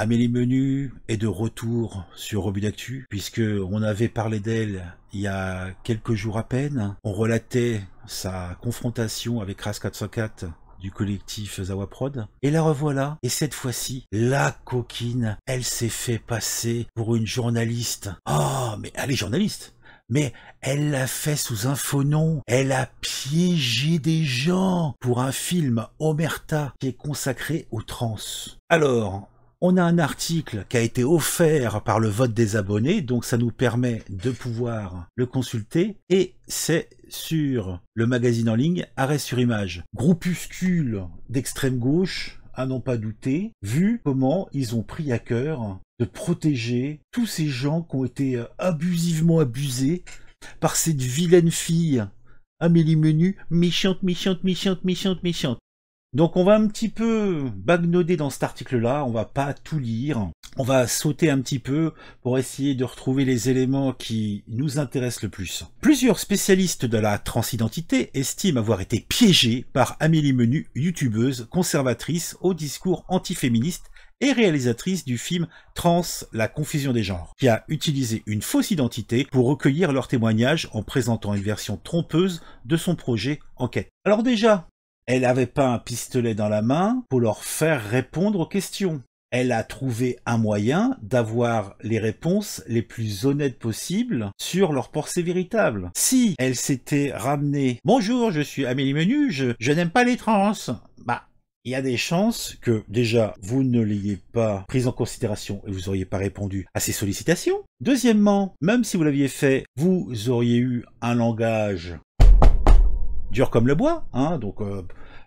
Amélie Menu est de retour sur Robudactu, d'Actu, puisque on avait parlé d'elle il y a quelques jours à peine. On relatait sa confrontation avec Ras 404 du collectif Zawa Prod. Et la revoilà. Et cette fois-ci, la coquine, elle s'est fait passer pour une journaliste. Oh, mais elle est journaliste mais elle l'a fait sous un faux nom. Elle a piégé des gens pour un film Omerta qui est consacré aux trans. Alors, on a un article qui a été offert par le vote des abonnés, donc ça nous permet de pouvoir le consulter. Et c'est sur le magazine en ligne Arrêt sur image. Groupuscule d'extrême gauche, à n'en pas douter, vu comment ils ont pris à cœur de protéger tous ces gens qui ont été euh, abusivement abusés par cette vilaine fille Amélie Menu, méchante, méchante, méchante, méchante, méchante. Donc on va un petit peu bagnoder dans cet article-là, on va pas tout lire, on va sauter un petit peu pour essayer de retrouver les éléments qui nous intéressent le plus. Plusieurs spécialistes de la transidentité estiment avoir été piégés par Amélie Menu, youtubeuse conservatrice au discours antiféministe et réalisatrice du film Trans, la confusion des genres, qui a utilisé une fausse identité pour recueillir leurs témoignages en présentant une version trompeuse de son projet Enquête. Alors déjà, elle n'avait pas un pistolet dans la main pour leur faire répondre aux questions. Elle a trouvé un moyen d'avoir les réponses les plus honnêtes possibles sur leur pensée véritable. Si elle s'était ramenée « Bonjour, je suis Amélie Menu, je, n'aime pas les trans », bah, il y a des chances que, déjà, vous ne l'ayez pas prise en considération et vous n'auriez pas répondu à ses sollicitations. Deuxièmement, même si vous l'aviez fait, vous auriez eu un langage dur comme le bois, hein, donc euh,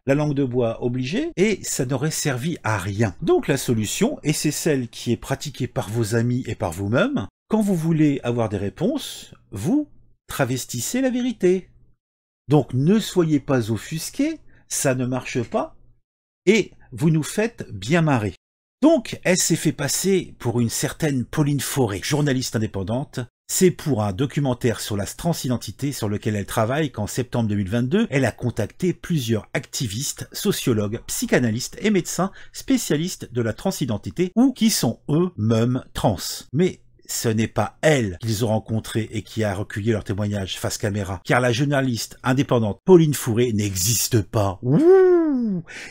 la langue de bois obligée, et ça n'aurait servi à rien. Donc la solution, et c'est celle qui est pratiquée par vos amis et par vous-même, quand vous voulez avoir des réponses, vous travestissez la vérité. Donc ne soyez pas offusqués, ça ne marche pas, et vous nous faites bien marrer. Donc, elle s'est fait passer pour une certaine Pauline Forêt, journaliste indépendante, c'est pour un documentaire sur la transidentité sur lequel elle travaille qu'en septembre 2022, elle a contacté plusieurs activistes, sociologues, psychanalystes et médecins spécialistes de la transidentité ou qui sont eux-mêmes trans. Mais ce n'est pas elle qu'ils ont rencontré et qui a recueilli leur témoignage face caméra, car la journaliste indépendante Pauline Fourré n'existe pas. Ouh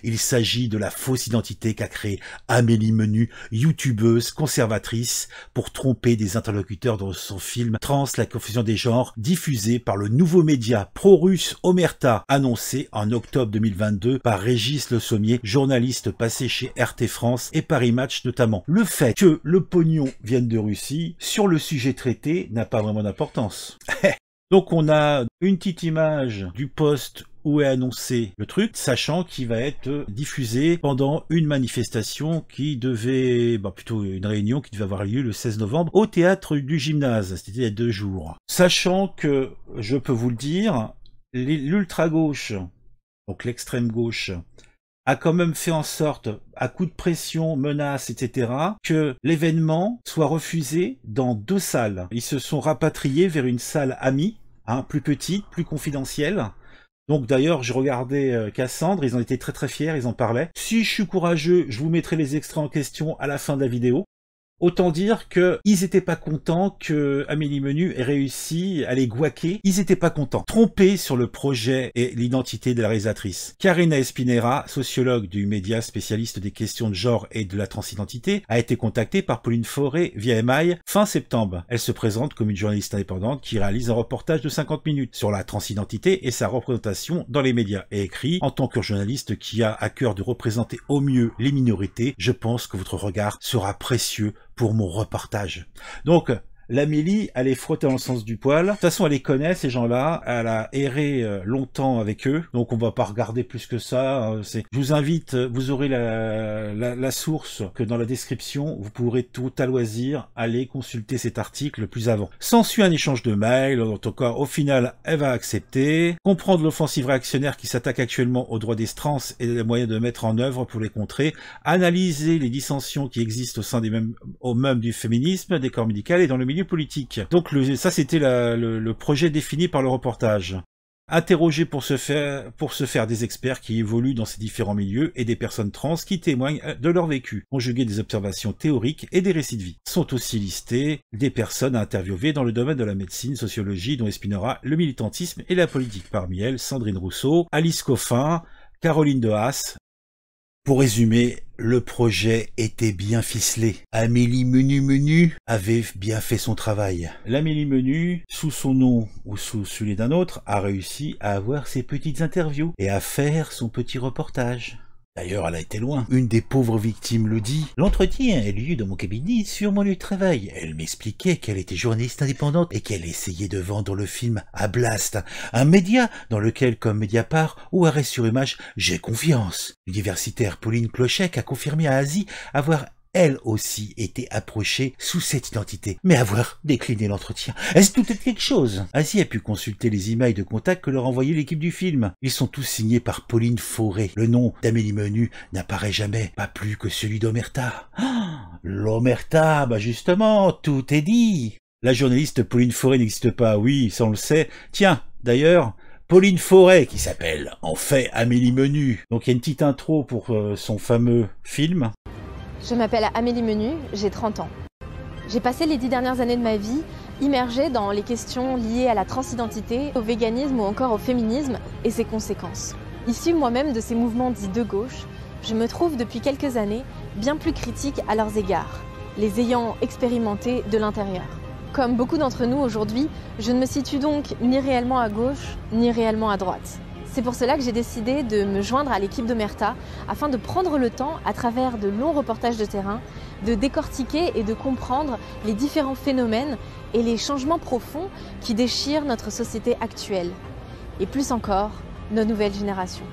il s'agit de la fausse identité qu'a créée Amélie Menu, youtubeuse conservatrice, pour tromper des interlocuteurs dans son film Trans, la confusion des genres, diffusé par le nouveau média pro-russe Omerta, annoncé en octobre 2022 par Régis Le Sommier, journaliste passé chez RT France et Paris Match notamment. Le fait que le pognon vienne de Russie, sur le sujet traité, n'a pas vraiment d'importance. Donc on a une petite image du poste où est annoncé le truc, sachant qu'il va être diffusé pendant une manifestation qui devait, bah, plutôt une réunion qui devait avoir lieu le 16 novembre au théâtre du gymnase, c'était il y a deux jours. Sachant que, je peux vous le dire, l'ultra-gauche, donc l'extrême gauche, a quand même fait en sorte, à coup de pression, menaces, etc., que l'événement soit refusé dans deux salles. Ils se sont rapatriés vers une salle amie, hein, plus petite, plus confidentielle, donc d'ailleurs, je regardais euh, Cassandre, ils ont été très très fiers, ils en parlaient. Si je suis courageux, je vous mettrai les extraits en question à la fin de la vidéo. Autant dire que ils étaient pas contents que Amélie Menu ait réussi à les guaquer. Ils étaient pas contents. Trompés sur le projet et l'identité de la réalisatrice. Karina Espinera, sociologue du média spécialiste des questions de genre et de la transidentité, a été contactée par Pauline Forêt via email fin septembre. Elle se présente comme une journaliste indépendante qui réalise un reportage de 50 minutes sur la transidentité et sa représentation dans les médias et écrit en tant que journaliste qui a à cœur de représenter au mieux les minorités, je pense que votre regard sera précieux pour mon reportage. Donc, L'Amélie, elle les frotter dans le sens du poil. De toute façon, elle les connaît, ces gens-là. Elle a erré euh, longtemps avec eux. Donc, on va pas regarder plus que ça. Hein. C'est, je vous invite, euh, vous aurez la, source que dans la description. Vous pourrez tout à loisir aller consulter cet article plus avant. S'ensuit un échange de mails. En tout cas, au final, elle va accepter. Comprendre l'offensive réactionnaire qui s'attaque actuellement aux droits des trans et les moyens de mettre en œuvre pour les contrer. Analyser les dissensions qui existent au sein des mêmes, au même du féminisme, des corps médicaux et dans le donc ça c'était le, projet défini par le reportage. Interroger pour se, faire, pour se faire des experts qui évoluent dans ces différents milieux et des personnes trans qui témoignent euh, de leur vécu. Conjuguer des observations théoriques et des récits de vie. Sont aussi listés des personnes à interviewer dans le domaine de la médecine, sociologie, dont Espinora, le militantisme et la politique. Parmi elles, Sandrine Rousseau, Alice Coffin, Caroline de Haas, pour résumer, le projet était bien ficelé. Amélie Menu Menu avait bien fait son travail. L'Amélie Menu, sous son nom ou sous celui d'un autre, a réussi à avoir ses petites interviews et à faire son petit reportage. D'ailleurs, elle a été loin. Une des pauvres victimes le dit. L'entretien a eu lieu dans mon cabinet sur mon lieu de travail. Elle m'expliquait qu'elle était journaliste indépendante et qu'elle essayait de vendre le film à Blast, un média dans lequel, comme Mediapart ou Arrêt sur Image, j'ai confiance. L'universitaire Pauline Clochec a confirmé à Asie avoir elle aussi était approchée sous cette identité, mais avoir décliné l'entretien. Est-ce tout être quelque chose Ainsi a pu consulter les emails de contact que leur envoyait l'équipe du film. Ils sont tous signés par Pauline Forêt. Le nom d'Amélie Menu n'apparaît jamais, pas plus que celui d'Omerta. Ah, L'Omerta, bah justement, tout est dit. La journaliste Pauline Forêt n'existe pas, oui, ça on le sait. Tiens, d'ailleurs, Pauline Forêt, qui s'appelle en fait Amélie Menu. Donc il y a une petite intro pour euh, son fameux film. Je m'appelle Amélie Menu, j'ai 30 ans. J'ai passé les dix dernières années de ma vie immergée dans les questions liées à la transidentité, au véganisme ou encore au féminisme et ses conséquences. Issue moi-même de ces mouvements dits de gauche, je me trouve depuis quelques années bien plus critique à leurs égards, les ayant expérimentés de l'intérieur. Comme beaucoup d'entre nous aujourd'hui, je ne me situe donc ni réellement à gauche, ni réellement à droite. C'est pour cela que j'ai décidé de me joindre à l'équipe de d'Omerta afin de prendre le temps, à travers de longs reportages de terrain, de décortiquer et de comprendre les différents phénomènes et les changements profonds qui déchirent notre société actuelle. Et plus encore, nos nouvelles générations.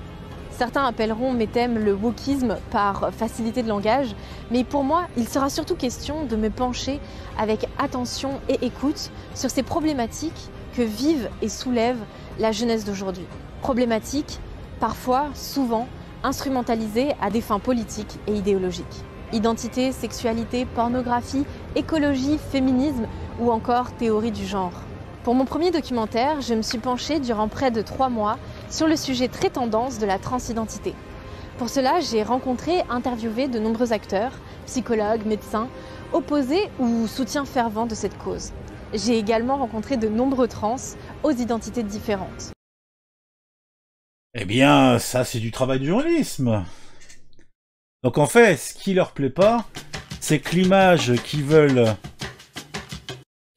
Certains appelleront mes thèmes le wokisme par facilité de langage, mais pour moi, il sera surtout question de me pencher avec attention et écoute sur ces problématiques que vivent et soulèvent la jeunesse d'aujourd'hui. Problématique, parfois, souvent, instrumentalisée à des fins politiques et idéologiques. Identité, sexualité, pornographie, écologie, féminisme ou encore théorie du genre. Pour mon premier documentaire, je me suis penchée durant près de trois mois sur le sujet très tendance de la transidentité. Pour cela, j'ai rencontré, interviewé de nombreux acteurs, psychologues, médecins, opposés ou soutiens fervents de cette cause. J'ai également rencontré de nombreux trans aux identités différentes. Eh bien, ça c'est du travail de journalisme. Donc en fait, ce qui leur plaît pas, c'est que l'image qu'ils veulent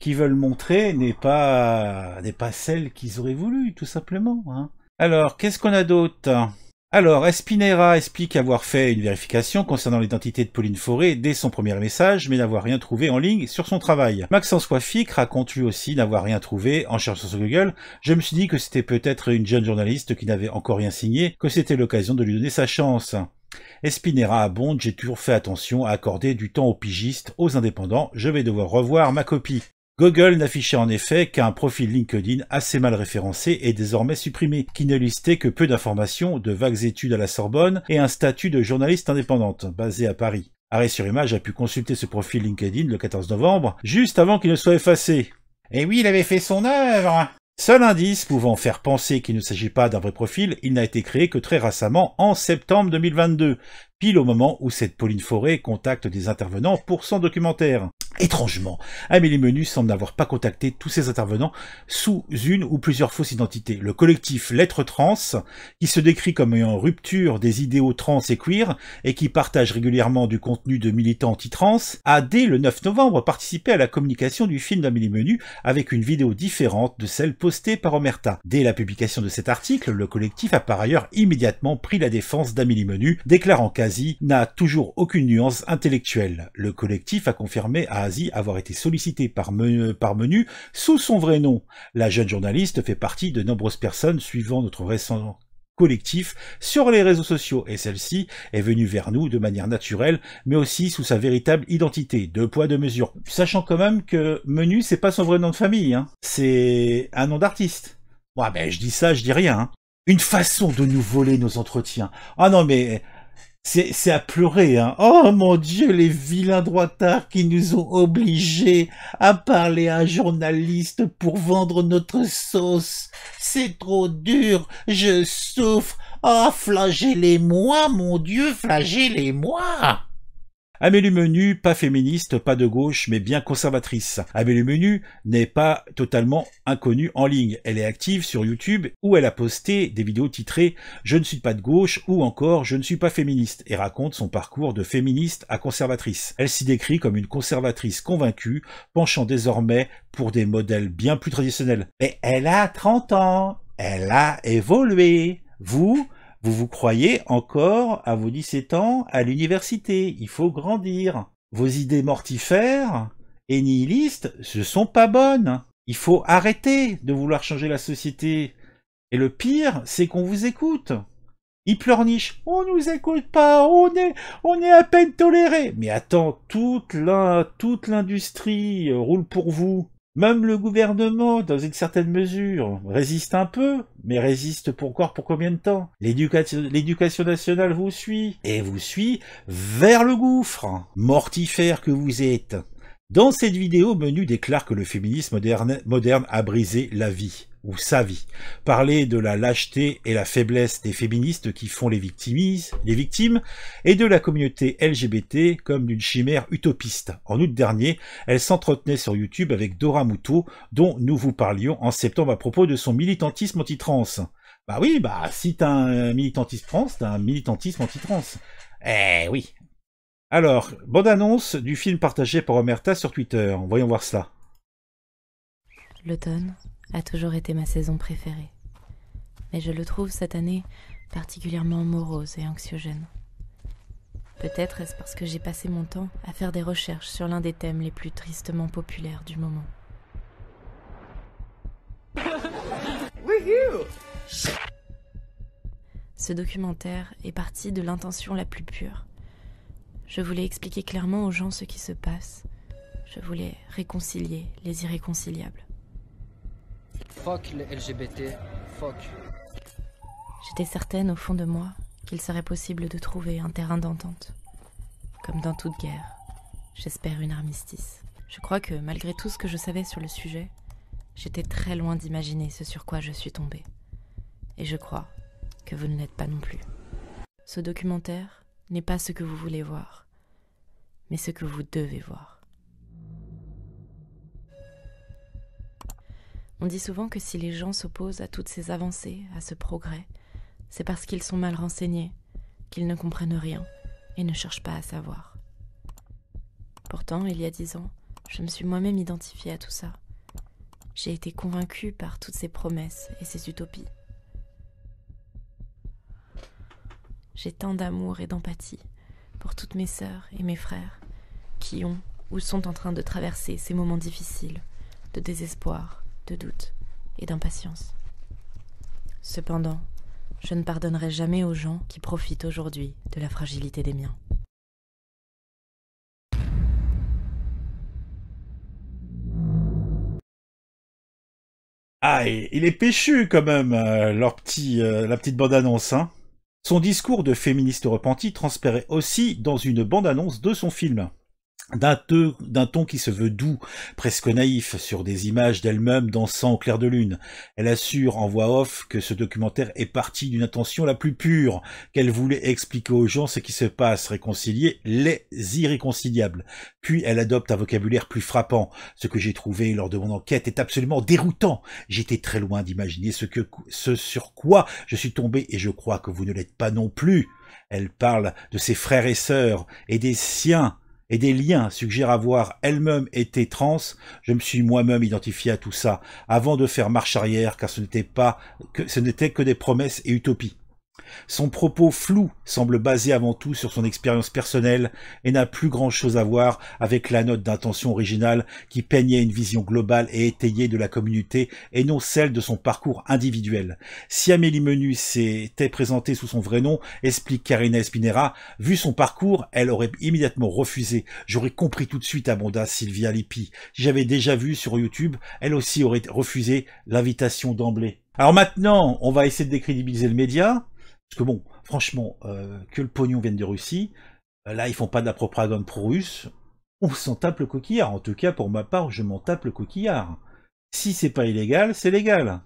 veulent montrer n'est pas celle qu'ils auraient voulu, tout simplement. Hein. Alors, qu'est-ce qu'on a d'autre alors, Espinera explique avoir fait une vérification concernant l'identité de Pauline Forêt dès son premier message, mais n'avoir rien trouvé en ligne sur son travail. Maxence Wafik raconte lui aussi n'avoir rien trouvé en cherchant sur Google. Je me suis dit que c'était peut-être une jeune journaliste qui n'avait encore rien signé, que c'était l'occasion de lui donner sa chance. Espinera abonde, j'ai toujours fait attention à accorder du temps aux pigistes, aux indépendants, je vais devoir revoir ma copie. Google n'affichait en effet qu'un profil LinkedIn assez mal référencé et désormais supprimé, qui ne listait que peu d'informations, de vagues études à la Sorbonne et un statut de journaliste indépendante, basé à Paris. Arrêt sur Image a pu consulter ce profil LinkedIn le 14 novembre, juste avant qu'il ne soit effacé. Et oui, il avait fait son œuvre Seul indice pouvant faire penser qu'il ne s'agit pas d'un vrai profil, il n'a été créé que très récemment, en septembre 2022, pile au moment où cette Pauline Forêt contacte des intervenants pour son documentaire. Étrangement, Amélie Menu semble n'avoir pas contacté tous ses intervenants sous une ou plusieurs fausses identités. Le collectif Lettres Trans, qui se décrit comme ayant rupture des idéaux trans et queer, et qui partage régulièrement du contenu de militants anti-trans, a dès le 9 novembre participé à la communication du film d'Amélie Menu avec une vidéo différente de celle postée par Omerta. Dès la publication de cet article, le collectif a par ailleurs immédiatement pris la défense d'Amélie Menu, déclarant qu'Asie n'a toujours aucune nuance intellectuelle. Le collectif a confirmé à avoir été sollicité par, Menu sous son vrai nom. La jeune journaliste fait partie de nombreuses personnes suivant notre récent collectif sur les réseaux sociaux et celle-ci est venue vers nous de manière naturelle mais aussi sous sa véritable identité, de poids de mesure. Sachant quand même que Menu c'est pas son vrai nom de famille, hein. c'est un nom d'artiste. Ouais, ben je dis ça, je dis rien. Hein. Une façon de nous voler nos entretiens. Ah non mais c'est à pleurer. Hein. Oh mon Dieu, les vilains droitards qui nous ont obligés à parler à un journaliste pour vendre notre sauce. C'est trop dur, je souffre. Oh, ah, les moi mon Dieu, les moi Amélie Menu, pas féministe, pas de gauche, mais bien conservatrice. Amélie Menu n'est pas totalement inconnue en ligne. Elle est active sur YouTube où elle a posté des vidéos titrées Je ne suis pas de gauche ou encore Je ne suis pas féministe et raconte son parcours de féministe à conservatrice. Elle s'y décrit comme une conservatrice convaincue, penchant désormais pour des modèles bien plus traditionnels. Mais elle a 30 ans, elle a évolué. Vous, vous vous croyez encore, à vos 17 ans, à l'université, il faut grandir. Vos idées mortifères et nihilistes, ce sont pas bonnes. Il faut arrêter de vouloir changer la société. Et le pire, c'est qu'on vous écoute. Ils pleurnichent, on nous écoute pas, on est, on est à peine toléré. Mais attends, toute l'industrie euh, roule pour vous. Même le gouvernement, dans une certaine mesure, résiste un peu, mais résiste pour pour combien de temps L'éducation nationale vous suit, et vous suit vers le gouffre, mortifère que vous êtes. Dans cette vidéo, Menu déclare que le féminisme moderne, a brisé la vie ou sa vie. Parler de la lâcheté et la faiblesse des féministes qui font les, les victimes et de la communauté LGBT comme d'une chimère utopiste. En août dernier, elle s'entretenait sur YouTube avec Dora Mouto, dont nous vous parlions en septembre à propos de son militantisme anti-trans. Bah oui, bah si t'as un militantisme trans, t'as un militantisme anti-trans. Eh oui, alors, bonne annonce du film partagé par Omerta sur Twitter. Voyons voir ça. L'automne a toujours été ma saison préférée. Mais je le trouve cette année particulièrement morose et anxiogène. Peut-être est-ce parce que j'ai passé mon temps à faire des recherches sur l'un des thèmes les plus tristement populaires du moment. Ce documentaire est parti de l'intention la plus pure je voulais expliquer clairement aux gens ce qui se passe. Je voulais réconcilier les irréconciliables. Fuck les LGBT, fuck. J'étais certaine au fond de moi qu'il serait possible de trouver un terrain d'entente. Comme dans toute guerre, j'espère une armistice. Je crois que malgré tout ce que je savais sur le sujet, j'étais très loin d'imaginer ce sur quoi je suis tombée. Et je crois que vous ne l'êtes pas non plus. Ce documentaire n'est pas ce que vous voulez voir, mais ce que vous devez voir. On dit souvent que si les gens s'opposent à toutes ces avancées, à ce progrès, c'est parce qu'ils sont mal renseignés, qu'ils ne comprennent rien et ne cherchent pas à savoir. Pourtant, il y a dix ans, je me suis moi-même identifiée à tout ça. J'ai été convaincue par toutes ces promesses et ces utopies. J'ai tant d'amour et d'empathie pour toutes mes sœurs et mes frères qui ont ou sont en train de traverser ces moments difficiles de désespoir, de doute et d'impatience. Cependant, je ne pardonnerai jamais aux gens qui profitent aujourd'hui de la fragilité des miens. Ah, il est péchu quand même, euh, leur petit, euh, la petite bande-annonce, hein son discours de féministe repenti transparaît aussi dans une bande-annonce de son film d'un ton qui se veut doux, presque naïf, sur des images d'elle-même dansant au clair de lune. Elle assure en voix off que ce documentaire est parti d'une intention la plus pure, qu'elle voulait expliquer aux gens ce qui se passe, réconcilier les irréconciliables. Puis elle adopte un vocabulaire plus frappant. Ce que j'ai trouvé lors de mon enquête est absolument déroutant. J'étais très loin d'imaginer ce, ce sur quoi je suis tombé et je crois que vous ne l'êtes pas non plus. Elle parle de ses frères et sœurs et des siens et des liens suggèrent avoir elle-même été trans, je me suis moi-même identifié à tout ça, avant de faire marche arrière, car ce n'était pas que, ce n'était que des promesses et utopies. Son propos flou semble basé avant tout sur son expérience personnelle et n'a plus grand-chose à voir avec la note d'intention originale qui peignait une vision globale et étayée de la communauté et non celle de son parcours individuel. Si Amélie Menu s'était présentée sous son vrai nom, explique Karina Espinera, vu son parcours, elle aurait immédiatement refusé. J'aurais compris tout de suite, abonda Sylvia Lippi. j'avais déjà vu sur YouTube, elle aussi aurait refusé l'invitation d'emblée. Alors maintenant, on va essayer de décrédibiliser le média, parce que bon, franchement, euh, que le pognon vienne de Russie, euh, là ils font pas de la propagande pro-russe, on s'en tape le coquillard. En tout cas, pour ma part, je m'en tape le coquillard. Si c'est pas illégal, c'est légal.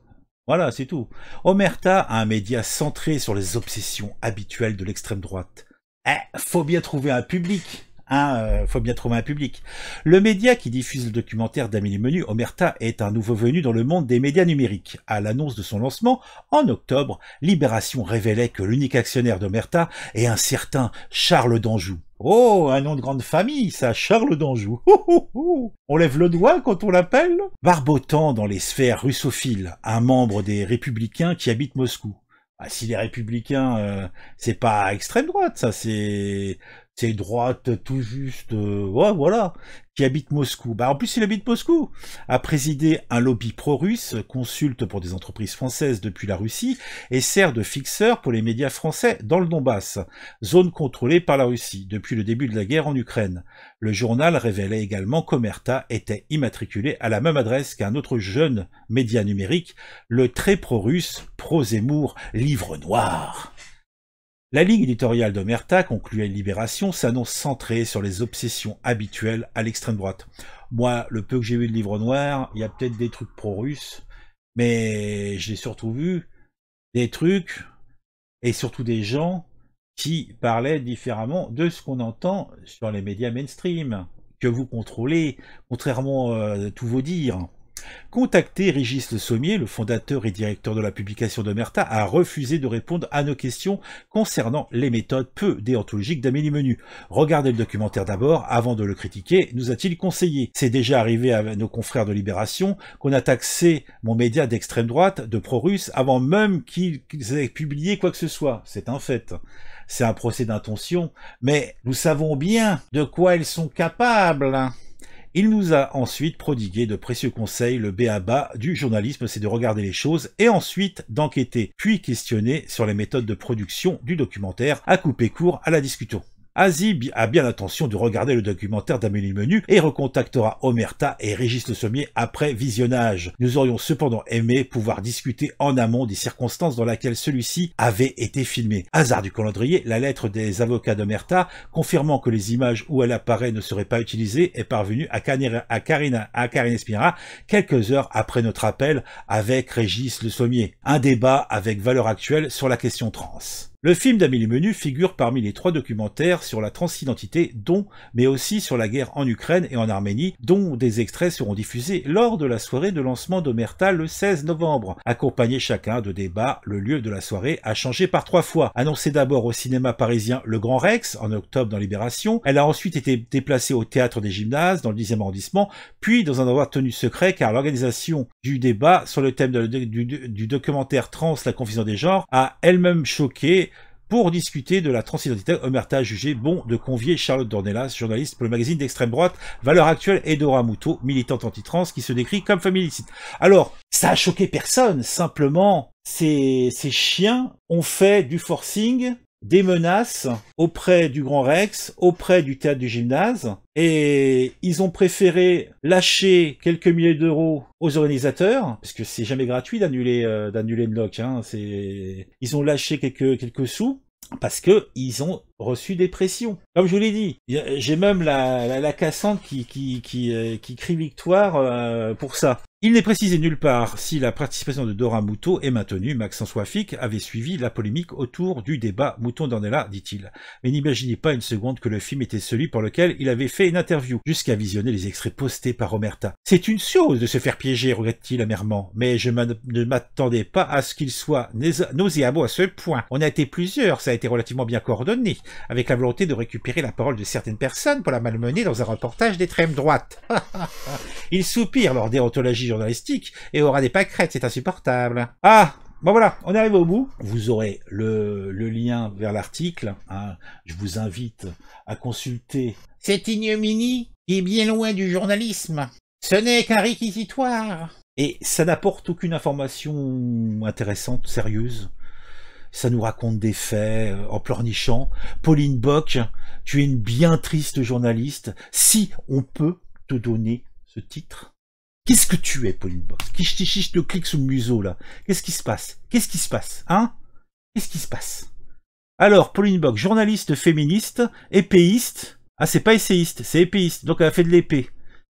Voilà, c'est tout. Omerta a un média centré sur les obsessions habituelles de l'extrême droite. Eh, faut bien trouver un public. Il euh, Faut bien trouver un public. Le média qui diffuse le documentaire d'Amélie Menu, Omerta, est un nouveau venu dans le monde des médias numériques. À l'annonce de son lancement, en octobre, Libération révélait que l'unique actionnaire d'Omerta est un certain Charles d'Anjou. Oh, un nom de grande famille, ça, Charles d'Anjou. On lève le doigt quand on l'appelle Barbotant dans les sphères russophiles, un membre des républicains qui habite Moscou. Ah, si les républicains, euh, c'est pas extrême droite, ça, c'est c'est droite tout juste, euh, voilà, qui habite Moscou. Bah, en plus, il habite Moscou, a présidé un lobby pro-russe, consulte pour des entreprises françaises depuis la Russie et sert de fixeur pour les médias français dans le Donbass, zone contrôlée par la Russie depuis le début de la guerre en Ukraine. Le journal révélait également qu'Omerta était immatriculé à la même adresse qu'un autre jeune média numérique, le très pro-russe, pro Livre Noir. La ligne éditoriale d'Omerta, concluait Libération, s'annonce centrée sur les obsessions habituelles à l'extrême droite. Moi, le peu que j'ai vu de Livre noir, il y a peut-être des trucs pro-russes, mais j'ai surtout vu des trucs et surtout des gens qui parlaient différemment de ce qu'on entend sur les médias mainstream, que vous contrôlez, contrairement euh, à tous vos dires. « Contactez Régis Le Sommier, le fondateur et directeur de la publication de Merta, a refusé de répondre à nos questions concernant les méthodes peu déontologiques d'Amélie Menu. Regardez le documentaire d'abord, avant de le critiquer, nous a-t-il conseillé C'est déjà arrivé à nos confrères de Libération qu'on a taxé mon média d'extrême droite, de pro-russe, avant même qu'ils aient publié quoi que ce soit. C'est un fait. C'est un procès d'intention, mais nous savons bien de quoi ils sont capables. Il nous a ensuite prodigué de précieux conseils. Le béaba du journalisme, c'est de regarder les choses et ensuite d'enquêter, puis questionner sur les méthodes de production du documentaire à couper court à la discussion. Azib a bien l'intention de regarder le documentaire d'Amélie Menu et recontactera Omerta et Régis Le Sommier après visionnage. Nous aurions cependant aimé pouvoir discuter en amont des circonstances dans lesquelles celui-ci avait été filmé. Hasard du calendrier, la lettre des avocats d'Omerta confirmant que les images où elle apparaît ne seraient pas utilisées est parvenue à, à Karine Espira quelques heures après notre appel avec Régis Le Sommier. Un débat avec valeur actuelle sur la question trans. Le film d'Amélie Menu figure parmi les trois documentaires sur la transidentité dont, mais aussi sur la guerre en Ukraine et en Arménie, dont des extraits seront diffusés lors de la soirée de lancement d'Omerta le 16 novembre, accompagné chacun de débats. Le lieu de la soirée a changé par trois fois. Annoncée d'abord au cinéma parisien Le Grand Rex en octobre dans Libération, elle a ensuite été déplacée au théâtre des gymnases dans le 10e arrondissement, puis dans un endroit tenu secret car l'organisation du débat sur le thème de, du, du, documentaire trans La confusion des genres a elle-même choqué pour discuter de la transidentité. Omerta a jugé bon de convier Charlotte Dornelas, journaliste pour le magazine d'extrême droite Valeurs Actuelles, et Dora Mouto, militante anti-trans, qui se décrit comme familicide. Alors, ça a choqué personne, simplement, ces chiens ont fait du forcing des menaces auprès du Grand Rex, auprès du théâtre du gymnase, et ils ont préféré lâcher quelques milliers d'euros aux organisateurs, parce que c'est jamais gratuit d'annuler euh, d'annuler une loc, hein, ils ont lâché quelques quelques sous parce que ils ont reçu des pressions. Comme je vous l'ai dit, j'ai même la, la, qui, qui, qui, euh, qui crie victoire euh, pour ça. Il n'est précisé nulle part si la participation de Dora Mouton est maintenue. Maxence Wafik avait suivi la polémique autour du débat Mouton d'Andela, dit-il. Mais n'imaginez pas une seconde que le film était celui pour lequel il avait fait une interview, jusqu'à visionner les extraits postés par Omerta. C'est une chose de se faire piéger, regrette-t-il amèrement, mais je ne m'attendais pas à ce qu'il soit nauséabond à ce point. On a été plusieurs, ça a été relativement bien coordonné avec la volonté de récupérer la parole de certaines personnes pour la malmener dans un reportage d'extrême droite. il soupire leur déontologie journalistique et aura des pâquerettes, c'est insupportable. Ah Bon voilà, on arrive au bout. Vous aurez le, lien vers l'article. Hein. Je vous invite à consulter. Cette ignominie est bien loin du journalisme. Ce n'est qu'un réquisitoire. Et ça n'apporte aucune information intéressante, sérieuse ça nous raconte des faits euh, en pleurnichant. Pauline Bock, tu es une bien triste journaliste. Si on peut te donner ce titre, qu'est-ce que tu es, Pauline Bock Qu'est-ce qui je te clique sous le museau là Qu'est-ce qui se passe Qu'est-ce qui se passe Hein Qu'est-ce qui se passe Alors, Pauline Bock, journaliste féministe, épéiste. Ah, c'est pas essayiste, c'est épéiste. Donc elle a fait de l'épée.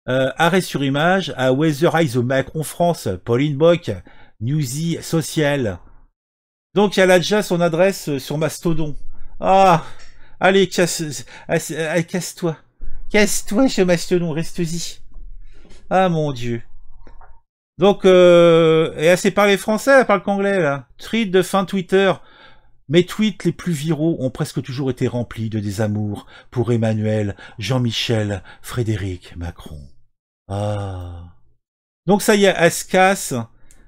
Euh, arrêt sur image à Weather Eyes au Macron France, Pauline Bock, Newsy Social, donc elle a déjà son adresse euh, sur Mastodon. Ah Allez, casse, euh, euh, casse-toi. Casse-toi chez Mastodon, reste-y. Ah mon dieu. Donc, et elle sait parler français, elle parle qu'anglais là. Tweet de fin Twitter. Mes tweets les plus viraux ont presque toujours été remplis de des pour Emmanuel, Jean-Michel, Frédéric, Macron. Ah. Donc ça y est, elle se casse.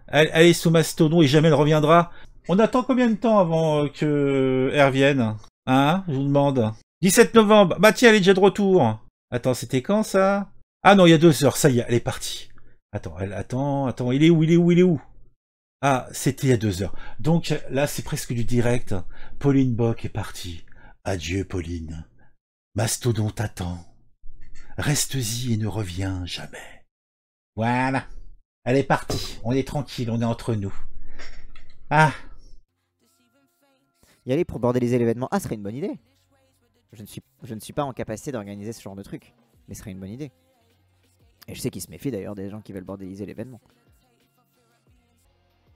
Elle, elle est sous Mastodon et jamais elle reviendra. On attend combien de temps avant euh, que elle revienne Hein Je vous demande. 17 novembre. Bah tiens, elle est déjà de retour. Attends, c'était quand ça Ah non, il y a deux heures. Ça y est, elle est partie. Attends, elle attend, attends. Il est où Il est où Il est où Ah, c'était il y a deux heures. Donc là, c'est presque du direct. Pauline Bock est partie. Adieu, Pauline. Mastodon t'attend. Reste-y et ne reviens jamais. Voilà. Elle est partie. On est tranquille. On est entre nous. Ah, y aller pour bordéliser l'événement. Ah, ce serait une bonne idée. Je ne suis, je ne suis pas en capacité d'organiser ce genre de truc. Mais ce serait une bonne idée. Et je sais qu'il se méfie d'ailleurs des gens qui veulent bordéliser l'événement.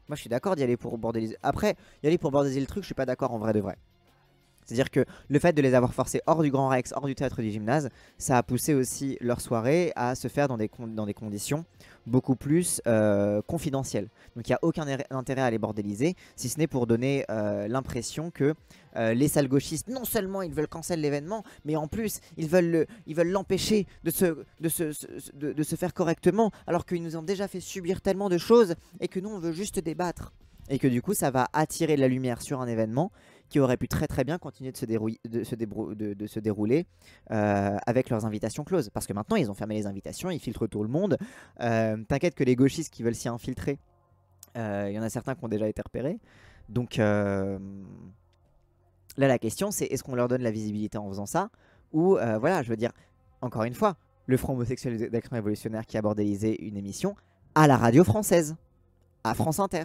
Moi, je suis d'accord d'y aller pour bordéliser. Après, y aller pour bordéliser le truc, je suis pas d'accord en vrai de vrai. C'est-à-dire que le fait de les avoir forcés hors du Grand Rex, hors du théâtre du gymnase, ça a poussé aussi leur soirée à se faire dans des, conditions beaucoup plus euh, confidentielles. Donc il n'y a aucun intérêt à les bordéliser, si ce n'est pour donner euh, l'impression que euh, les salles gauchistes, non seulement ils veulent cancel l'événement, mais en plus ils veulent l'empêcher de, se, se faire correctement, alors qu'ils nous ont déjà fait subir tellement de choses et que nous on veut juste débattre et que du coup ça va attirer la lumière sur un événement qui auraient pu très très bien continuer de se, dérouler, de se, de se dérouler euh, avec leurs invitations closes. Parce que maintenant, ils ont fermé les invitations, ils filtrent tout le monde. Euh, t'inquiète que les gauchistes qui veulent s'y infiltrer, euh, il y en a certains qui ont déjà été repérés. Donc là, la question, c'est est-ce qu'on leur donne la visibilité en faisant ça Ou voilà, je veux dire, encore une fois, le Front homosexuel d'action révolutionnaire qui a bordélisé une émission à la radio française, à France Inter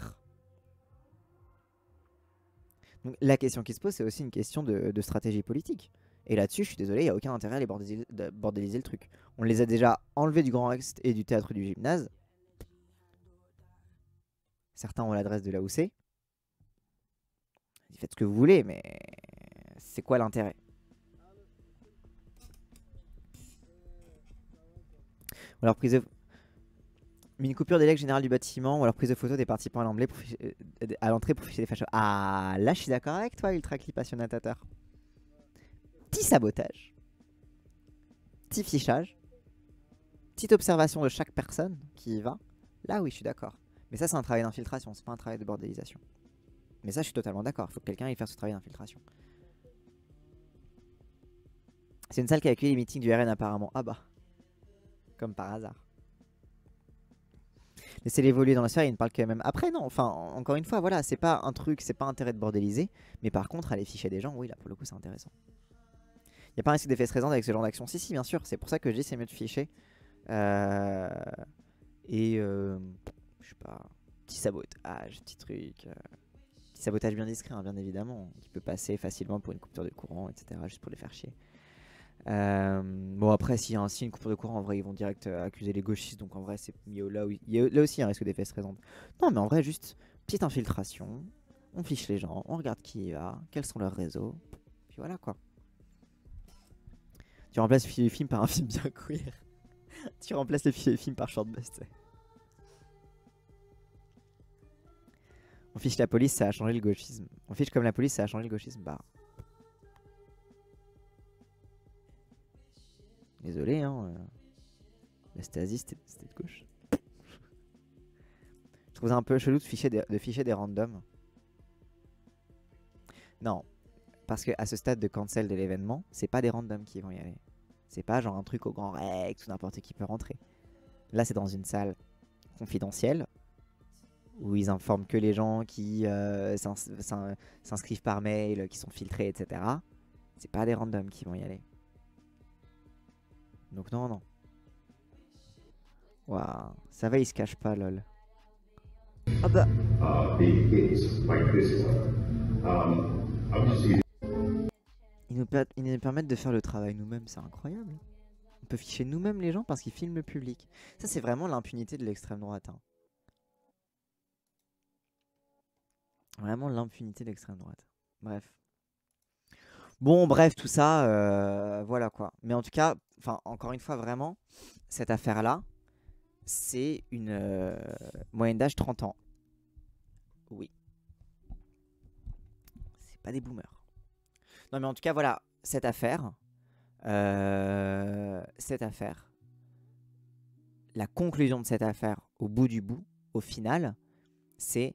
la question qui se pose, c'est aussi une question de, stratégie politique. Et là-dessus, je suis désolé, il n'y a aucun intérêt à les bordéliser, le truc. On les a déjà enlevés du Grand Rex et du théâtre du gymnase. Certains ont l'adresse de là où c'est. Faites ce que vous voulez, mais c'est quoi l'intérêt Alors, prise une coupure des générale du bâtiment ou alors prise de photo des participants à euh, l'entrée pour, ficher des fâches. Ah, là je suis d'accord avec toi, Ultra Clip Passionnatateur. Petit sabotage. Petit fichage. Petite observation de chaque personne qui y va. Là oui, je suis d'accord. Mais ça, c'est un travail d'infiltration, c'est pas un travail de bordélisation. Mais ça, je suis totalement d'accord. Il faut que quelqu'un aille faire ce travail d'infiltration. C'est une salle qui a accueilli les meetings du RN apparemment. Ah bah. Comme par hasard laissez-les dans la sphère, il ne parle quand même après, non, enfin, encore une fois, voilà, c'est pas un truc, c'est pas intérêt de bordéliser, mais par contre, aller ficher des gens, oui, là, pour le coup, c'est intéressant. Il n'y a pas un risque d'effet stressant avec ce genre d'action Si, si, bien sûr, c'est pour ça que je dis c'est mieux de ficher. Euh, et, euh, je sais pas, petit sabotage, petit truc... Euh, petit sabotage bien discret, hein, bien évidemment, qui peut passer facilement pour une coupure de courant, etc., juste pour les faire chier. Euh, bon, après, s'il y a un signe coupure de courant, en vrai, ils vont direct euh, accuser les gauchistes. Donc, en vrai, c'est mieux. là, où... Il y a, là aussi un risque d'effet raisons. Non, mais en vrai, juste petite infiltration. On fiche les gens, on regarde qui y va, quels sont leurs réseaux. Puis voilà quoi. Tu remplaces le film par un film bien queer. tu remplaces le film par Shortbust. on fiche la police, ça a changé le gauchisme. On fiche comme la police, ça a changé le gauchisme. Bah. Désolé, hein. Euh. La stasie, c'était de gauche. Je trouve un peu chelou de ficher des, des randoms. Non, parce qu'à ce stade de cancel de l'événement, c'est pas des randoms qui vont y aller. C'est pas genre un truc au grand rex ou n'importe qui peut rentrer. Là, c'est dans une salle confidentielle où ils informent que les gens qui euh, s'inscrivent par mail, qui sont filtrés, etc. C'est pas des randoms qui vont y aller. Donc non, non. Waouh, ça va, il se cache pas, lol. Ah bah. Ils nous, ils permettent de faire le travail nous-mêmes, c'est incroyable. On peut ficher nous-mêmes les gens parce qu'ils filment le public. Ça, c'est vraiment l'impunité de l'extrême droite. Hein. Vraiment l'impunité de l'extrême droite. Bref. Bon, bref, tout ça, euh, voilà quoi. Mais en tout cas, enfin, encore une fois, vraiment, cette affaire-là, c'est une euh, moyenne d'âge 30 ans. Oui. C'est pas des boomers. Non, mais en tout cas, voilà, cette affaire, euh, cette affaire, la conclusion de cette affaire, au bout du bout, au final, c'est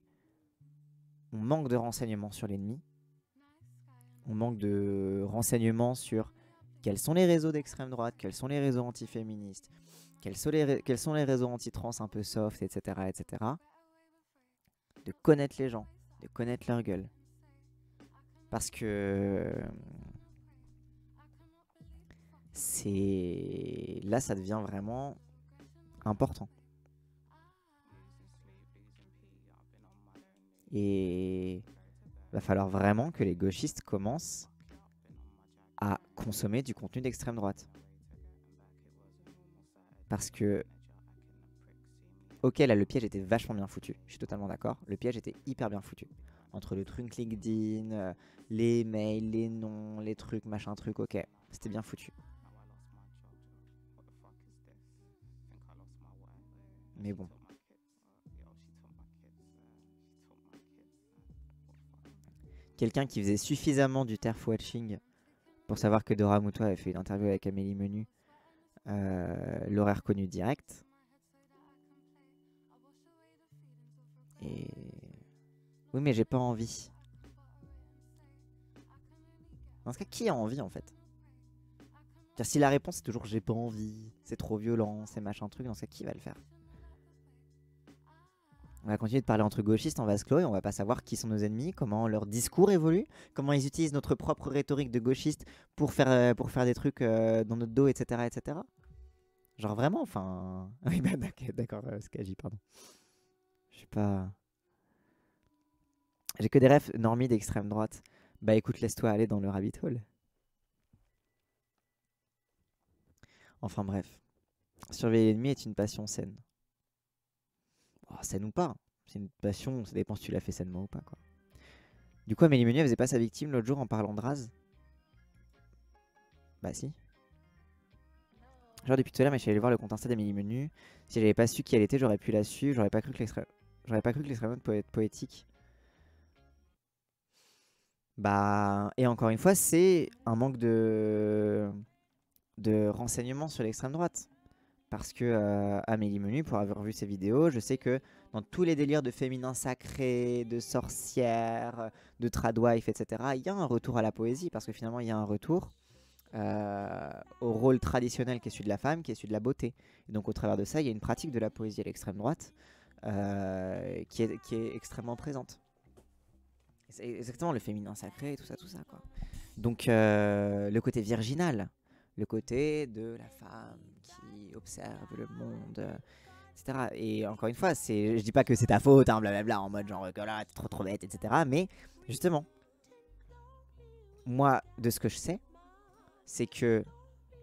on manque de renseignements sur l'ennemi, on manque de renseignements sur quels sont les réseaux d'extrême droite, quels sont les réseaux antiféministes, quels sont les, quels sont les réseaux anti-trans un peu soft, etc., etc. De connaître les gens, de connaître leur gueule. Parce que c'est là ça devient vraiment important. Et va falloir vraiment que les gauchistes commencent à consommer du contenu d'extrême droite. Parce que, ok, là, le piège était vachement bien foutu. Je suis totalement d'accord. Le piège était hyper bien foutu. Entre le truc LinkedIn, euh, les mails, les noms, les trucs, machin truc, ok. C'était bien foutu. Mais bon, quelqu'un qui faisait suffisamment du turf watching pour savoir que Dora Moutoua avait fait une interview avec Amélie Menu euh, l'aurait reconnu direct. Et... Oui, mais j'ai pas envie. Dans ce cas, qui a envie en fait Si la réponse est toujours j'ai pas envie, c'est trop violent, c'est machin truc, dans ce cas, qui va le faire on va continuer de parler entre gauchistes en vase clos et on va pas savoir qui sont nos ennemis, comment leur discours évolue, comment ils utilisent notre propre rhétorique de gauchiste pour faire, euh, pour faire des trucs euh, dans notre dos, etc. etc. Genre vraiment, enfin... Oui, bah, d'accord, qu'elle euh, dit, pardon. Je sais pas... J'ai que des rêves normis d'extrême droite. Bah écoute, laisse-toi aller dans le rabbit hole. Enfin bref. Surveiller l'ennemi est une passion saine oh, ça nous C'est une passion, ça dépend si tu l'as fait sainement ou pas. Quoi. Du coup, Amélie Menu faisait pas sa victime l'autre jour en parlant de Raz Bah si. Genre depuis tout à l'heure, mais je suis allé voir le compte Insta d'Amélie Menu. Si j'avais pas su qui elle était, j'aurais pu la suivre. J'aurais pas cru que l'extrême, j'aurais pas cru que pouvait être poétique. Bah et encore une fois, c'est un manque de de renseignements sur l'extrême droite parce que euh, Amélie Menu, pour avoir vu ses vidéos, je sais que dans tous les délires de féminin sacré, de sorcière, de tradwife, etc., il y a un retour à la poésie, parce que finalement, il y a un retour euh, au rôle traditionnel qui est celui de la femme, qui est celui de la beauté. donc, au travers de ça, il y a une pratique de la poésie à l'extrême droite euh, qui, est, extrêmement présente. C'est exactement le féminin sacré, tout ça, tout ça, Donc, le côté virginal, le côté de la femme qui observe le monde, etc. Et encore une fois, c'est, je dis pas que c'est ta faute, hein, blablabla, en mode genre, là, t'es trop trop bête, etc. Mais justement, moi, de ce que je sais, c'est que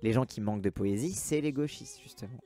les gens qui manquent de poésie, c'est les gauchistes, justement.